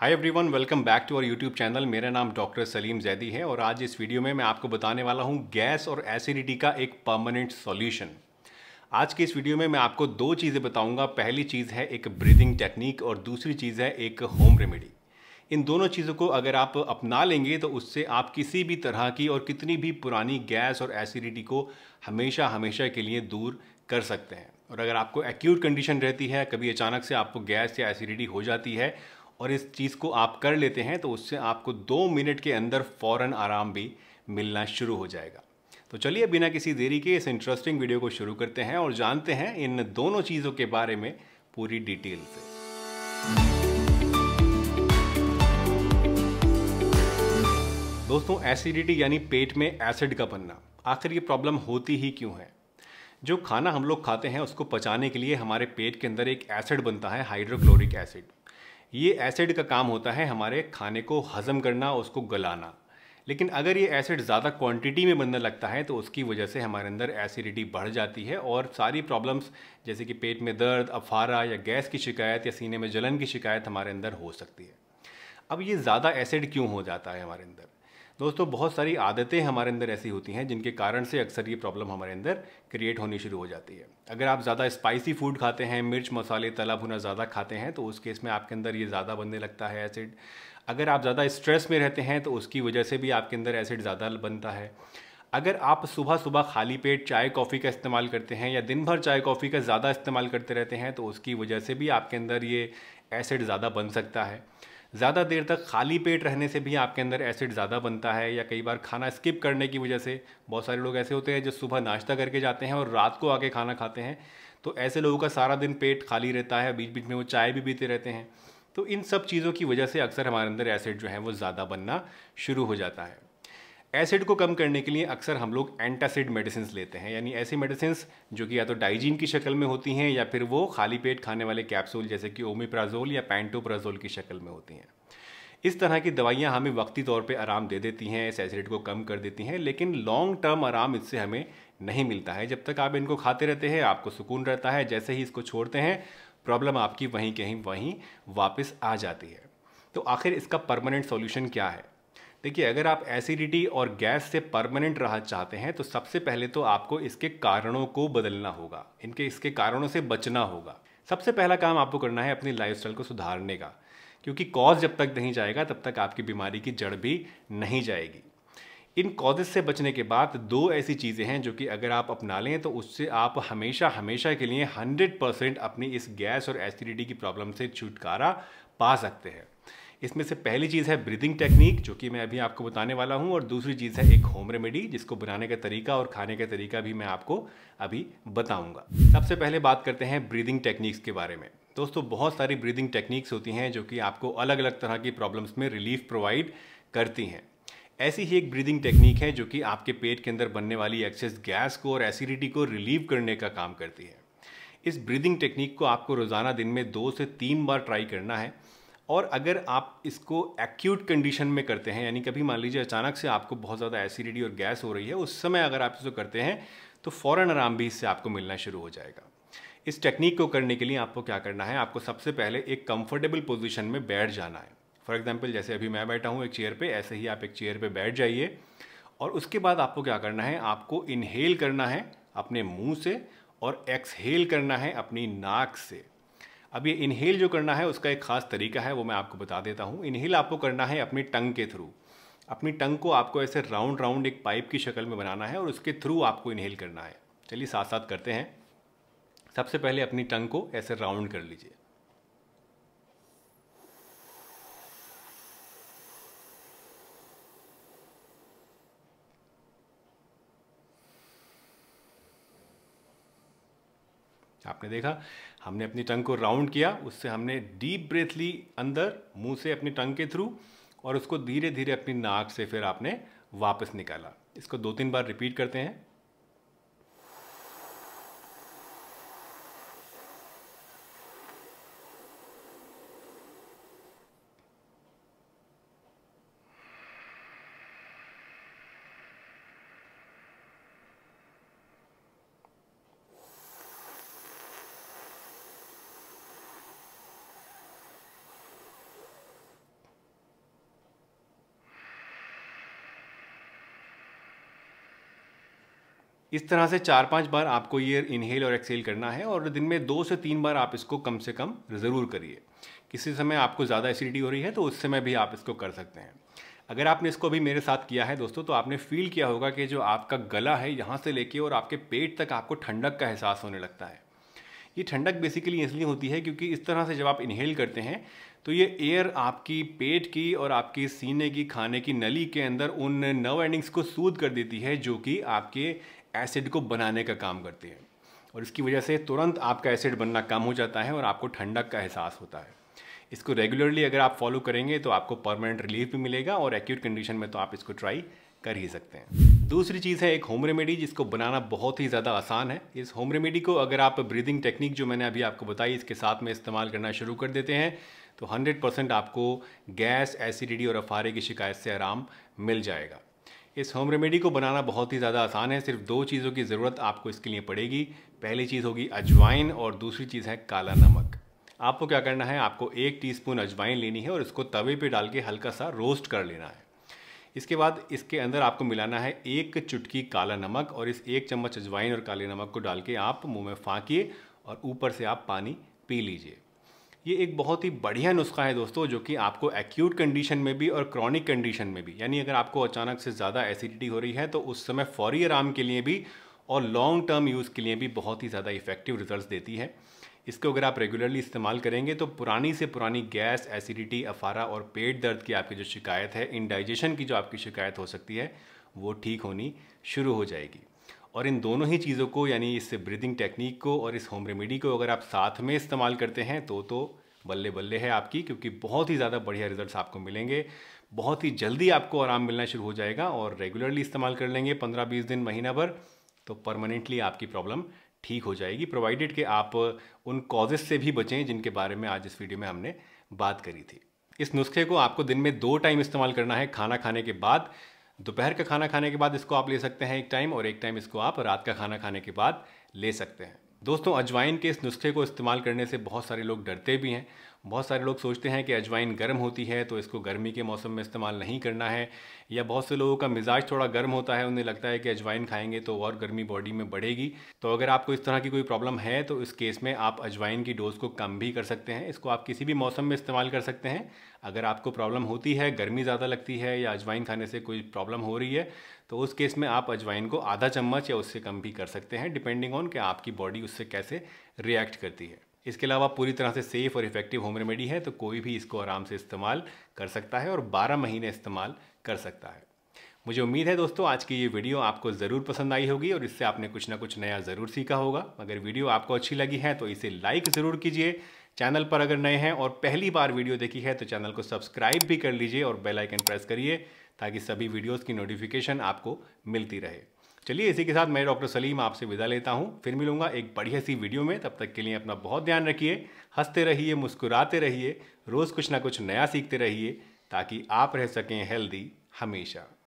hi everyone welcome back to our YouTube channel मेरा नाम doctor Salim Zaidi है और आज इस वीडियो में मैं आपको बताने वाला हूँ गैस और एसिडिटी का एक परमानेंट सॉल्यूशन आज के इस वीडियो में मैं आपको दो चीज़ें बताऊंगा पहली चीज़ है एक ब्रीदिंग टेक्निक और दूसरी चीज़ है एक होम रेमेडी इन दोनों चीज़ों को अगर आप अपना लेंगे तो उससे आप किसी भी तरह की और कितनी भी पुरानी गैस और एसिडिटी को हमेशा हमेशा के लिए दूर कर सकते हैं और अगर आपको एक्यूट कंडीशन रहती है कभी अचानक से आपको गैस या एसिडिटी हो जाती है और इस चीज़ को आप कर लेते हैं तो उससे आपको दो मिनट के अंदर फ़ौर आराम भी मिलना शुरू हो जाएगा तो चलिए बिना किसी देरी के इस इंटरेस्टिंग वीडियो को शुरू करते हैं और जानते हैं इन दोनों चीज़ों के बारे में पूरी डिटेल से दोस्तों एसिडिटी यानी पेट में एसिड का बनना आखिर ये प्रॉब्लम होती ही क्यों है जो खाना हम लोग खाते हैं उसको पचाने के लिए हमारे पेट के अंदर एक एसिड बनता है हाइड्रोक्लोरिक एसिड ये एसिड का काम होता है हमारे खाने को हज़म करना उसको गलाना लेकिन अगर ये एसिड ज़्यादा क्वांटिटी में बनने लगता है तो उसकी वजह से हमारे अंदर एसिडिटी बढ़ जाती है और सारी प्रॉब्लम्स जैसे कि पेट में दर्द अफारा या गैस की शिकायत या सीने में जलन की शिकायत हमारे अंदर हो सकती है अब ये ज़्यादा एसिड क्यों हो जाता है हमारे अंदर दोस्तों बहुत सारी आदतें हमारे अंदर ऐसी होती हैं जिनके कारण से अक्सर ये प्रॉब्लम हमारे अंदर क्रिएट होनी शुरू हो जाती है अगर आप ज़्यादा स्पाइसी फूड खाते हैं मिर्च मसाले तला भुना ज़्यादा खाते हैं तो उस केस में आपके अंदर ये ज़्यादा बनने लगता है एसिड अगर आप ज़्यादा स्ट्रेस में रहते हैं तो उसकी वजह से भी आपके अंदर एसिड ज़्यादा बनता है अगर आप सुबह सुबह खाली पेट चाय कॉफ़ी का इस्तेमाल करते हैं या दिन भर चाय कॉफ़ी का ज़्यादा इस्तेमाल करते रहते हैं तो उसकी वजह से भी आपके अंदर ये एसिड ज़्यादा बन सकता है ज़्यादा देर तक खाली पेट रहने से भी आपके अंदर एसिड ज़्यादा बनता है या कई बार खाना स्किप करने की वजह से बहुत सारे लोग ऐसे होते हैं जो सुबह नाश्ता करके जाते हैं और रात को आके खाना खाते हैं तो ऐसे लोगों का सारा दिन पेट खाली रहता है बीच बीच में वो चाय भी पीते रहते हैं तो इन सब चीज़ों की वजह से अक्सर हमारे अंदर एसिड जो है वो ज़्यादा बनना शुरू हो जाता है एसिड को कम करने के लिए अक्सर हम लोग एंटासिड मेडिसिन लेते हैं यानी ऐसी मेडिसिन जो कि या तो डाइजीन की शक्ल में होती हैं या फिर वो खाली पेट खाने वाले कैप्सूल जैसे कि ओमिप्राजोल या पैंटोप्राजोल की शक्ल में होती हैं इस तरह की दवाइयाँ हमें वक्ती तौर पर आराम दे देती हैं इस एसिड को कम कर देती हैं लेकिन लॉन्ग टर्म आराम इससे हमें नहीं मिलता है जब तक आप इनको खाते रहते हैं आपको सुकून रहता है जैसे ही इसको छोड़ते हैं प्रॉब्लम आपकी वहीं कहीं वहीं वापस आ जाती है तो आखिर इसका परमानेंट सॉल्यूशन क्या है देखिए अगर आप एसिडिटी और गैस से परमानेंट राहत चाहते हैं तो सबसे पहले तो आपको इसके कारणों को बदलना होगा इनके इसके कारणों से बचना होगा सबसे पहला काम आपको करना है अपनी लाइफ को सुधारने का क्योंकि कॉज जब तक नहीं जाएगा तब तक आपकी बीमारी की जड़ भी नहीं जाएगी इन कॉजेज से बचने के बाद दो ऐसी चीज़ें हैं जो कि अगर आप अपना लें तो उससे आप हमेशा हमेशा के लिए 100 परसेंट अपनी इस गैस और एसिडिटी की प्रॉब्लम से छुटकारा पा सकते हैं इसमें से पहली चीज़ है ब्रीदिंग टेक्निक जो कि मैं अभी आपको बताने वाला हूँ और दूसरी चीज़ है एक होम रेमेडी जिसको बनाने का तरीका और खाने का तरीका भी मैं आपको अभी बताऊँगा सबसे पहले बात करते हैं ब्रीदिंग टेक्निक्स के बारे में दोस्तों बहुत सारी ब्रीदिंग टेक्निक्स होती हैं जो कि आपको अलग अलग तरह की प्रॉब्लम्स में रिलीफ प्रोवाइड करती हैं ऐसी ही एक ब्रीदिंग टेक्निक है जो कि आपके पेट के अंदर बनने वाली एक्सेस गैस को और एसिडिटी को रिलीव करने का काम करती है इस ब्रीदिंग टेक्निक को आपको रोज़ाना दिन में दो से तीन बार ट्राई करना है और अगर आप इसको एक्यूट कंडीशन में करते हैं यानी कभी मान लीजिए अचानक से आपको बहुत ज़्यादा एसिडिटी और गैस हो रही है उस समय अगर आप इसको करते हैं तो फ़ौरन आराम भी इससे आपको मिलना शुरू हो जाएगा इस टेक्निक को करने के लिए आपको क्या करना है आपको सबसे पहले एक कंफर्टेबल पोजिशन में बैठ जाना है फॉर एग्जाम्पल जैसे अभी मैं बैठा हूँ एक चेयर पर ऐसे ही आप एक चेयर पर बैठ जाइए और उसके बाद आपको क्या करना है आपको इनहेल करना है अपने मुंह से और एक्सहेल करना है अपनी नाक से अब ये इनहेल जो करना है उसका एक ख़ास तरीका है वो मैं आपको बता देता हूँ इनहेल आपको करना है अपनी टंग के थ्रू अपनी टंग को आपको ऐसे राउंड राउंड एक पाइप की शक्ल में बनाना है और उसके थ्रू आपको इनहेल करना है चलिए साथ साथ करते हैं सबसे पहले अपनी टंग को ऐसे राउंड कर लीजिए आपने देखा हमने अपनी टंग को राउंड किया उससे हमने डीप ब्रेथ ली अंदर मुंह से अपनी टंग के थ्रू और उसको धीरे धीरे अपनी नाक से फिर आपने वापस निकाला इसको दो तीन बार रिपीट करते हैं इस तरह से चार पांच बार आपको ये इनहेल और एक्सेल करना है और दिन में दो से तीन बार आप इसको कम से कम ज़रूर करिए किसी समय आपको ज़्यादा एसिडिटी हो रही है तो उस समय भी आप इसको कर सकते हैं अगर आपने इसको अभी मेरे साथ किया है दोस्तों तो आपने फील किया होगा कि जो आपका गला है यहाँ से लेके और आपके पेट तक आपको ठंडक का एहसास होने लगता है ये ठंडक बेसिकली इसलिए होती है क्योंकि इस तरह से जब आप इनहेल करते हैं तो ये एयर आपकी पेट की और आपके सीने की खाने की नली के अंदर उन नर्व एंडिंग्स को सूद कर देती है जो कि आपके एसिड को बनाने का काम करती है और इसकी वजह से तुरंत आपका एसिड बनना कम हो जाता है और आपको ठंडक का एहसास होता है इसको रेगुलरली अगर आप फॉलो करेंगे तो आपको परमानेंट रिलीफ भी मिलेगा और एक्यूट कंडीशन में तो आप इसको ट्राई कर ही सकते हैं दूसरी चीज़ है एक होम रेमेडी जिसको बनाना बहुत ही ज़्यादा आसान है इस होम रेमेडी को अगर आप ब्रीदिंग टेक्निक जो मैंने अभी आपको बताई इसके साथ में इस्तेमाल करना शुरू कर देते हैं तो 100 परसेंट आपको गैस एसिडिटी और अफारे की शिकायत से आराम मिल जाएगा इस होम रेमेडी को बनाना बहुत ही ज़्यादा आसान है सिर्फ दो चीज़ों की ज़रूरत आपको इसके लिए पड़ेगी पहली चीज़ होगी अजवाइन और दूसरी चीज़ है काला नमक आपको क्या करना है आपको एक टीस्पून अजवाइन लेनी है और इसको तवे पे डाल के हल्का सा रोस्ट कर लेना है इसके बाद इसके अंदर आपको मिलाना है एक चुटकी काला नमक और इस एक चम्मच अजवाइन और काले नमक को डाल के आप मुंह में फाँकिए और ऊपर से आप पानी पी लीजिए ये एक बहुत ही बढ़िया नुस्खा है दोस्तों जो कि आपको एक्यूट कंडीशन में भी और क्रॉनिक कंडीशन में भी यानी अगर आपको अचानक से ज़्यादा एसिडिटी हो रही है तो उस समय फौरी आराम के लिए भी और लॉन्ग टर्म यूज़ के लिए भी बहुत ही ज़्यादा इफेक्टिव रिजल्ट देती है इसको अगर आप रेगुलरली इस्तेमाल करेंगे तो पुरानी से पुरानी गैस एसिडिटी अफारा और पेट दर्द की आपकी जो शिकायत है इनडाइजेशन की जो आपकी शिकायत हो सकती है वो ठीक होनी शुरू हो जाएगी और इन दोनों ही चीज़ों को यानी इस ब्रीदिंग टेक्निक को और इस होम रेमेडी को अगर आप साथ में इस्तेमाल करते हैं तो तो बल्ले बल्ले है आपकी क्योंकि बहुत ही ज़्यादा बढ़िया रिजल्ट्स आपको मिलेंगे बहुत ही जल्दी आपको आराम मिलना शुरू हो जाएगा और रेगुलरली इस्तेमाल कर लेंगे पंद्रह बीस दिन महीना भर तो परमानेंटली आपकी प्रॉब्लम ठीक हो जाएगी प्रोवाइडेड कि आप उन कॉजेज से भी बचें जिनके बारे में आज इस वीडियो में हमने बात करी थी इस नुस्खे को आपको दिन में दो टाइम इस्तेमाल करना है खाना खाने के बाद दोपहर का खाना खाने के बाद इसको आप ले सकते हैं एक टाइम और एक टाइम इसको आप रात का खाना खाने के बाद ले सकते हैं दोस्तों अजवाइन के इस नुस्खे को इस्तेमाल करने से बहुत सारे लोग डरते भी हैं बहुत सारे लोग सोचते हैं कि अजवाइन गर्म होती है तो इसको गर्मी के मौसम में इस्तेमाल नहीं करना है या बहुत से लोगों का मिजाज थोड़ा गर्म होता है उन्हें लगता है कि अजवाइन खाएंगे तो और गर्मी बॉडी में बढ़ेगी तो अगर आपको इस तरह की कोई प्रॉब्लम है तो इस केस में आप अजवाइन की डोज़ को कम भी कर सकते हैं इसको आप किसी भी मौसम में इस्तेमाल कर सकते हैं अगर आपको प्रॉब्लम होती है गर्मी ज़्यादा लगती है या अजवाइन खाने से कोई प्रॉब्लम हो रही है तो उस केस में आप अजवाइन को आधा चम्मच या उससे कम भी कर सकते हैं डिपेंडिंग ऑन कि आपकी बॉडी उससे कैसे रिएक्ट करती है इसके अलावा पूरी तरह से सेफ़ और इफ़ेक्टिव होम रेमेडी है तो कोई भी इसको आराम से इस्तेमाल कर सकता है और 12 महीने इस्तेमाल कर सकता है मुझे उम्मीद है दोस्तों आज की ये वीडियो आपको ज़रूर पसंद आई होगी और इससे आपने कुछ ना कुछ नया ज़रूर सीखा होगा अगर वीडियो आपको अच्छी लगी है तो इसे लाइक ज़रूर कीजिए चैनल पर अगर नए हैं और पहली बार वीडियो देखी है तो चैनल को सब्सक्राइब भी कर लीजिए और बेल आइकन प्रेस करिए ताकि सभी वीडियोस की नोटिफिकेशन आपको मिलती रहे चलिए इसी के साथ मैं डॉक्टर सलीम आपसे विदा लेता हूँ फिर मिलूंगा एक बढ़िया सी वीडियो में तब तक के लिए अपना बहुत ध्यान रखिए हंसते रहिए मुस्कुराते रहिए रोज़ कुछ ना कुछ नया सीखते रहिए ताकि आप रह सकें हेल्दी हमेशा